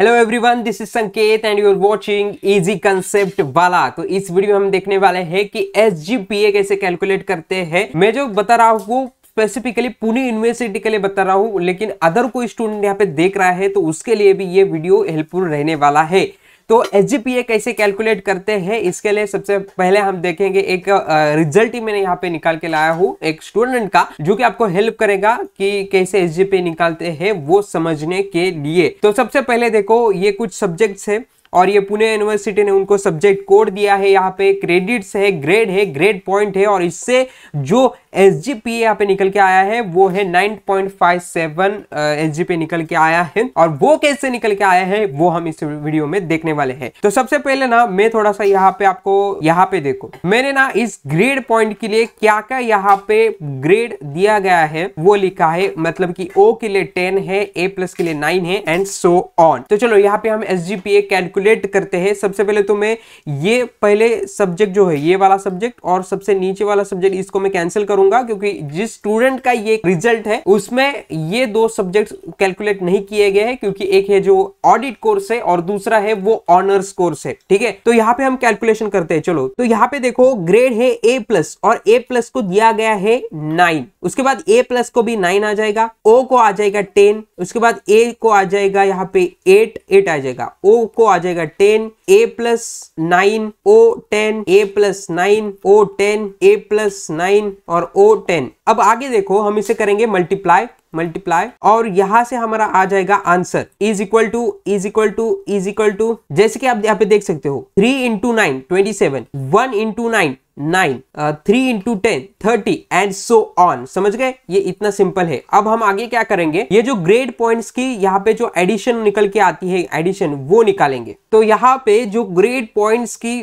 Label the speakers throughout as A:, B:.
A: hello everyone this is Sanket and you are watching easy concept वाला तो इस video में हम देखने वाले हैं कि एस कैसे कैलकुलेट करते हैं मैं जो बता रहा हूँ वो स्पेसिफिकली पुणे यूनिवर्सिटी के लिए बता रहा हूँ लेकिन अदर कोई स्टूडेंट यहाँ पे देख रहा है तो उसके लिए भी ये वीडियो हेल्पफुल रहने वाला है तो एस कैसे कैलकुलेट करते हैं इसके लिए सबसे पहले हम देखेंगे एक रिजल्ट ही मैंने यहाँ पे निकाल के लाया हूँ एक स्टूडेंट का जो कि आपको हेल्प करेगा कि कैसे एस निकालते हैं वो समझने के लिए तो सबसे पहले देखो ये कुछ सब्जेक्ट्स है और ये पुणे यूनिवर्सिटी ने उनको सब्जेक्ट कोड दिया है यहाँ पे क्रेडिट्स है ग्रेड है ग्रेड पॉइंट है और इससे जो एस जी पी यहाँ पे निकल के आया है वो है 9.57 एस जी पी निकल के आया है और वो कैसे निकल के आया है वो हम इस वीडियो में देखने वाले हैं तो सबसे पहले ना मैं थोड़ा सा यहाँ पे आपको यहाँ पे देखो मैंने ना इस ग्रेड पॉइंट के लिए क्या क्या यहाँ पे ग्रेड दिया गया है वो लिखा है मतलब की ओ के लिए टेन है ए प्लस के लिए नाइन है एंड सो ऑन तो चलो यहाँ पे हम S G P A calculate calculate करते हैं सबसे पहले तो मैं ये पहले सब्जेक्ट जो है ये वाला सब्जेक्ट और सबसे नीचे वाला सब्जेक्ट इसको मैं कैंसिल करूंगा क्योंकि जिस स्टूडेंट का ये रिजल्ट है उसमें ये दो सब्जेक्ट कैलकुलेट नहीं किए गए हैं क्योंकि एक है जो ऑडिट कोर्स है और दूसरा है वो ऑनर्स कोर्स है ठीक है तो यहाँ पे हम कैलकुलेशन करते हैं चलो तो यहाँ पे देखो ग्रेड है ए प्लस और ए प्लस को दिया गया है नाइन उसके बाद ए प्लस को भी नाइन आ जाएगा ओ को आ जाएगा टेन उसके बाद ए को आ जाएगा यहाँ पे एट एट आ जाएगा ओ को आ जाएगा जाएगा ten A plus nine O ten A plus nine O ten A plus nine और ओ टेन अब आगे देखो हम इसे करेंगे मल्टीप्लाई मल्टीप्लाई और यहां से हमारा आ जाएगा answer is equal to is equal to is equal to जैसे कि आप यहाँ पे देख सकते हो three into nine twenty seven one into nine nine three into ten thirty and so on समझ गए ये इतना सिंपल है अब हम आगे क्या करेंगे ये जो ग्रेड पॉइंट्स की यहाँ पे जो एडिशन निकल के आती है एडिशन वो निकालेंगे तो यहाँ पे जो ग्रेड पॉइंट्स की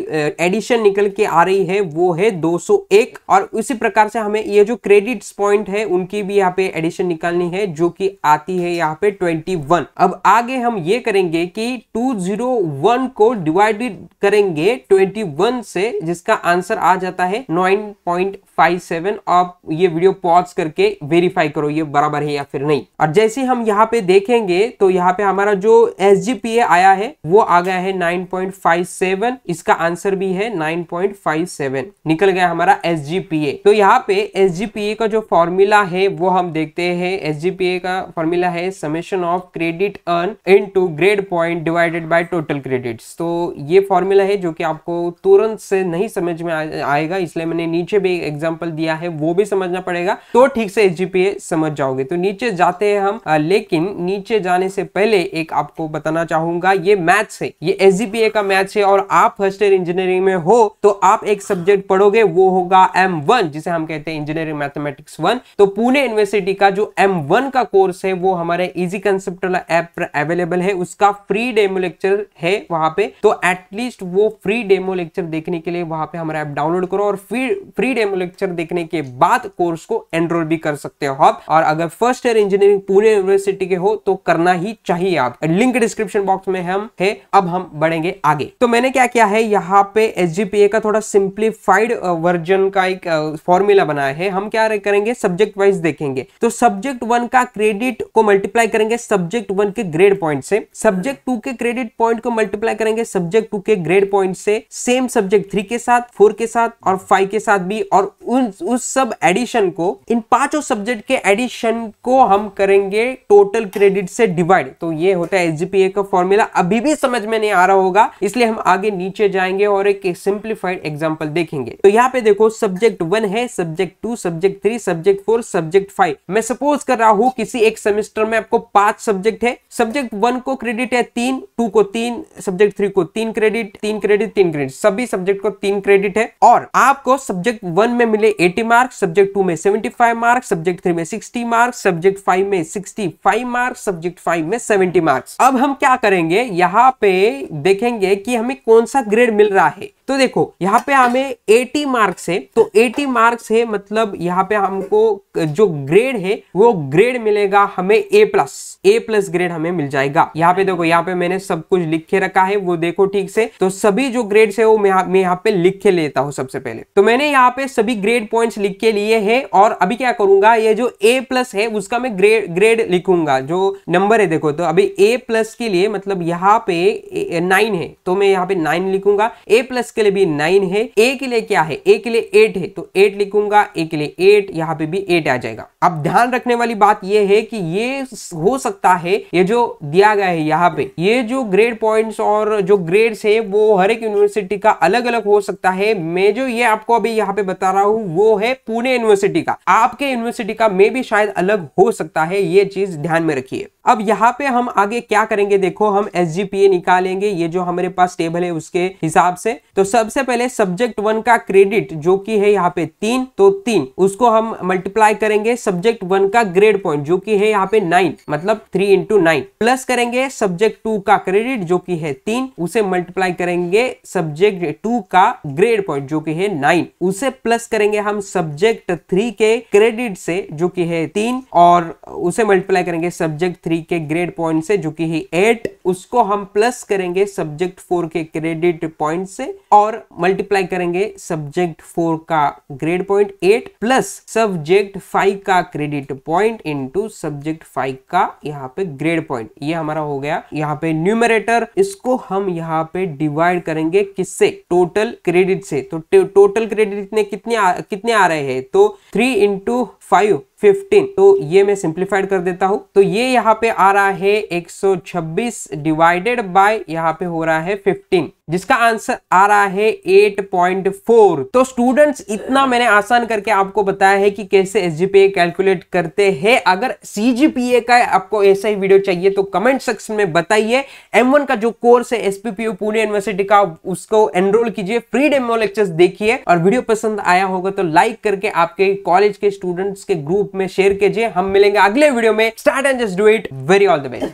A: एडिशन निकल के आ रही है वो है 201 और उसी प्रकार से हमें ये जो क्रेडिट्स पॉइंट है उनकी भी यहाँ पे एडिशन निकालनी है जो कि आती है यहाँ पे 21 अब आगे हम ये करेंगे कि 201 को डिवाइडेड करेंगे 21 से जिसका आंसर आ जाता है 9.57 आप ये वीडियो पॉज करके वेरीफाई करो ये बराबर है या फिर नहीं और जैसे हम यहाँ पे देखेंगे तो यहाँ पे हमारा जो एस आया है वो आ गया है 9.57 इसका आंसर भी है 9.57 निकल गया हमारा एस तो यहाँ पे एस का जो फॉर्मूला है वो हम देखते हैं एस का फॉर्मूला है summation of credit earn into grade point divided by total credits तो ये फॉर्मूला है जो कि आपको तुरंत से नहीं समझ में आ, आ आएगा इसलिए मैंने नीचे भी एग्जाम्पल दिया है वो भी समझना पड़ेगा तो ठीक से एस समझ जाओगे तो नीचे जाते हैं हम लेकिन नीचे जाने से पहले एक आपको बताना चाहूंगा ये मैथ्स है ये एस का मैथ्स है और आप फर्स्ट ईयर इंजीनियरिंग में हो तो आप एक सब्जेक्ट पढ़ोगे वो होगा एम जिसे हम कहते हैं इंजीनियरिंग मैथमेटिक्स वन तो पुणे यूनिवर्सिटी का जो एम का कोर्स है वो हमारे इजी कंसेप्ट ऐप पर अवेलेबल है उसका फ्री डेमो लेक्चर है वहां पे तो एटलीस्ट वो फ्री डेमो लेक्चर देखने के लिए वहां पे हमारा ऐप डाउनलोड डाउनलोड करो और फिर फ्री डेमो लेक्चर देखने के बाद कोर्स को एनरोल भी कर सकते हो आप और अगर फर्स्ट ईयर इंजीनियरिंग पूरे यूनिवर्सिटी के हो तो करना ही चाहिए आप लिंक डिस्क्रिप्शन बॉक्स में हम है अब हम बढ़ेंगे आगे तो मैंने क्या किया है यहाँ पे एस का थोड़ा सिंप्लीफाइड वर्जन का एक फॉर्मूला बनाया है हम क्या करेंगे सब्जेक्ट वाइज देखेंगे तो सब्जेक्ट वन का क्रेडिट को मल्टीप्लाई करेंगे सब्जेक्ट वन के ग्रेड पॉइंट से सब्जेक्ट टू के क्रेडिट पॉइंट को मल्टीप्लाई करेंगे सब्जेक्ट टू के ग्रेड पॉइंट से सेम सब्जेक्ट थ्री के साथ फोर के साथ और फाइव के साथ भी और उन उस सब एडिशन को इन पांचों सब्जेक्ट के एडिशन को हम करेंगे टोटल क्रेडिट से डिवाइड तो ये होता है एसजीपीए का फॉर्मूला अभी भी समझ में नहीं आ रहा होगा इसलिए हम आगे नीचे जाएंगे और एक सिंप्लीफाइड एग्जाम्पल देखेंगे तो यहाँ पे देखो सब्जेक्ट वन है subject two subject three subject four subject five मैं सपोज कर रहा हूँ किसी एक सेमेस्टर में आपको पांच सब्जेक्ट है सब्जेक्ट वन को क्रेडिट है तीन टू को तीन सब्जेक्ट थ्री को तीन क्रेडिट तीन क्रेडिट तीन क्रेडिट सभी सब्जेक्ट को तीन क्रेडिट है और और आपको सब्जेक्ट वन में मिले 80 मार्क्स सब्जेक्ट टू में 75 मार्क्स सब्जेक्ट थ्री में 60 मार्क्स सब्जेक्ट फाइव में 65 मार्क्स सब्जेक्ट फाइव में 70 मार्क्स अब हम क्या करेंगे यहाँ पे देखेंगे कि हमें कौन सा ग्रेड मिल रहा है तो देखो यहाँ पे हमें 80 मार्क्स है तो 80 मार्क्स है मतलब यहाँ पे हमको जो ग्रेड है वो ग्रेड मिलेगा हमें A plus A plus grade हमें मिल जाएगा यहाँ पे देखो यहाँ पे मैंने सब कुछ लिख के रखा है वो देखो ठीक से तो सभी जो ग्रेड है वो मैं यहाँ पे लिख के लेता हूँ सबसे पहले तो मैंने यहाँ पे सभी ग्रेड पॉइंट्स लिख के लिए हैं और अभी क्या करूंगा ये जो ए प्लस है उसका मैं ग्रेड ग्रेड लिखूंगा जो नंबर है देखो तो अभी ए प्लस के लिए मतलब यहाँ पे नाइन है तो मैं यहाँ पे नाइन लिखूंगा ए प्लस के लिए भी नाइन है ए के लिए क्या है ए के लिए एट है तो एट लिखूंगा ए के लिए एट यहाँ पे भी एट आ जाएगा अब ध्यान रखने वाली बात यह है कि ये हो सकता है ये जो दिया गया है यहाँ पे ये जो ग्रेड पॉइंट्स और जो ग्रेड्स है वो हर एक यूनिवर्सिटी का अलग अलग हो सकता है मैं जो ये आपको अभी यहाँ पे बता रहा हूँ वो है पुणे यूनिवर्सिटी का आपके यूनिवर्सिटी का मे भी शायद अलग हो सकता है ये चीज ध्यान में रखिए अब यहाँ पे हम आगे क्या करेंगे देखो हम एस निकालेंगे ये जो हमारे पास टेबल है उसके हिसाब से तो सबसे पहले सब्जेक्ट वन का क्रेडिट जो कि है यहाँ पे तीन तो तीन उसको हम मल्टीप्लाई करेंगे सब्जेक्ट वन का ग्रेड पॉइंट जो कि है यहाँ पे नाइन मतलब थ्री इंटू नाइन प्लस करेंगे सब्जेक्ट टू का क्रेडिट जो की है तीन उसे मल्टीप्लाई करेंगे सब्जेक्ट टू का ग्रेड पॉइंट जो की है नाइन उसे प्लस करेंगे हम सब्जेक्ट थ्री के क्रेडिट से जो की है तीन और उसे मल्टीप्लाई करेंगे सब्जेक्ट थ्री थ्री के ग्रेड पॉइंट से जो कि है एट उसको हम प्लस करेंगे सब्जेक्ट फोर के क्रेडिट पॉइंट से और मल्टीप्लाई करेंगे सब्जेक्ट फोर का grade point eight plus subject five का credit point into subject five का यहाँ पे ग्रेड पॉइंट ये हमारा हो गया यहाँ पे न्यूमरेटर इसको हम यहाँ पे डिवाइड करेंगे किससे टोटल क्रेडिट से तो टोटल क्रेडिट ने कितने आ, कितने आ रहे हैं तो थ्री इंटू फाइव 15 तो ये मैं सिंप्लीफाइड कर देता हूं तो ये यहाँ पे आ रहा है 126 डिवाइडेड बाय यहाँ पे हो रहा है 15 जिसका आंसर आ रहा है 8.4 तो स्टूडेंट्स इतना मैंने आसान करके आपको बताया है कि कैसे एस कैलकुलेट करते हैं अगर सी का आपको ऐसा ही वीडियो चाहिए तो कमेंट सेक्शन में बताइए एम का जो कोर्स है एस पुणे यूनिवर्सिटी का उसको एनरोल कीजिए फ्री डेमो लेक्चर्स देखिए और वीडियो पसंद आया होगा तो लाइक करके आपके कॉलेज के स्टूडेंट्स के ग्रुप में शेयर कीजिए हम मिलेंगे अगले वीडियो में start and just do it very all the best